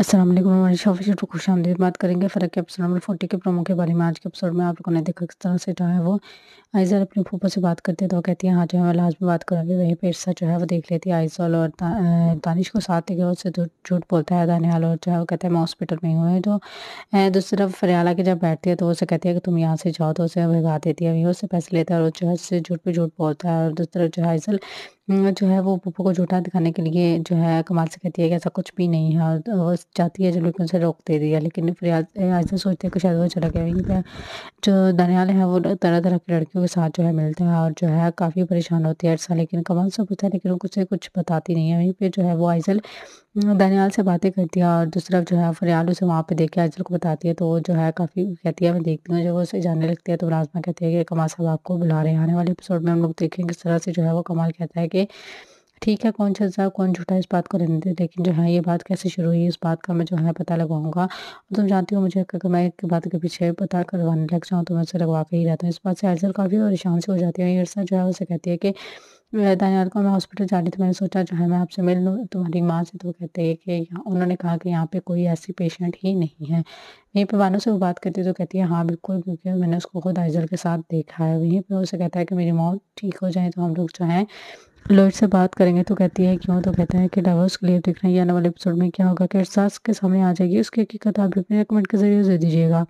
असलम हमारे शॉप से खुश आमदी बात करेंगे फ़र्क के एपिसोड नंबर फोर्टी के प्रोमो के बारे में आज के अपिसोड में आप लोगों ने देखा किस तरह से जो है वो आइजल अपने फूफो से बात करते तो कहती है हाँ जो है मैं लास्ट में बात करूँगी वहीं पर जो है वो देख लेती है आइजल और दानिश को साथ देखे उससे झूठ बोलता है दानियाल और जो है वो कहते हैं मैं हॉस्पिटल में हुए तो दूसरी तरफ तो फरियाला के जब बैठती है तो उसे कहती है कि तुम यहाँ से जाओ तो उसे भगा देती है वहीं उससे पैसे लेता है और जो है उससे झूठ पर झूठ बोलता है और दूसरी तरफ जो है आइजल जो है वो पप्पू को झूठा दिखाने के लिए जो है कमाल से कहती है कि ऐसा कुछ भी नहीं है और वो चाहती है जो लोग उसे रोक दे दिया लेकिन फिर आज से सोचते हैं कि शायद वो चला गया वहीं पर जो दनियाल है वो तरह-तरह की लड़कियों के साथ जो है मिलता है और जो है काफ़ी परेशान होती है अर्सा लेकिन कमाल से पूछता है लेकिन उसे कुछ बताती नहीं है वहीं पर जो है वो आइज़ल दानियाल से बातें करती है और दूसरा जो है फरियाल उसे वहाँ पे देख के आइज़ल को बताती है तो वो जो है काफ़ी कहती है मैं देखती हूँ जब वो उसे जाने लगती है तो राजमा कहती है कि कमाल साहब आपको बुला रहे हैं आने वाले एपिसोड में हम लोग देखेंगे किस तरह से जो है वो कमाल कहता है कि के ठीक है कौन सच्चा कौन झूठा इस बात को रहने दे लेकिन जो है ये बात कैसे शुरू हुई इस बात का मैं जो है पता लगाऊंगा और तुम जानती हो मुझे अगर मैं एक बात के पीछे पता करवाने लग जाऊँ तो मैं उसे लगवा के ही रहता हूँ इस बात से अर्जर काफ़ी परेशान से हो जाती है अर्सा जो है उसे कहती है कि दानियाल को मैं हॉस्पिटल जा रही थी मैंने सोचा जो है मैं आपसे मिल लूँ तुम्हारी माँ से तो कहते हैं कि यहाँ उन्होंने कहा कि यहाँ पे कोई ऐसी पेशेंट ही नहीं है वहीं पे वानों से वो बात करती है तो कहती है हाँ बिल्कुल क्योंकि मैंने उसको खुद आइजल के साथ देखा है वहीं पर उसे कहता है कि मेरी मौत ठीक हो जाए तो हम लोग जो है लोहित से बात करेंगे तो कहती है क्यों तो कहते हैं कि डाइवोर्स क्लियर दिख रही ये आने वाले एपिसोड में क्या होगा कि एहसास के सामने आ जाएगी उसकी हकीकत आप अपने कमेंट के जरिए दे दीजिएगा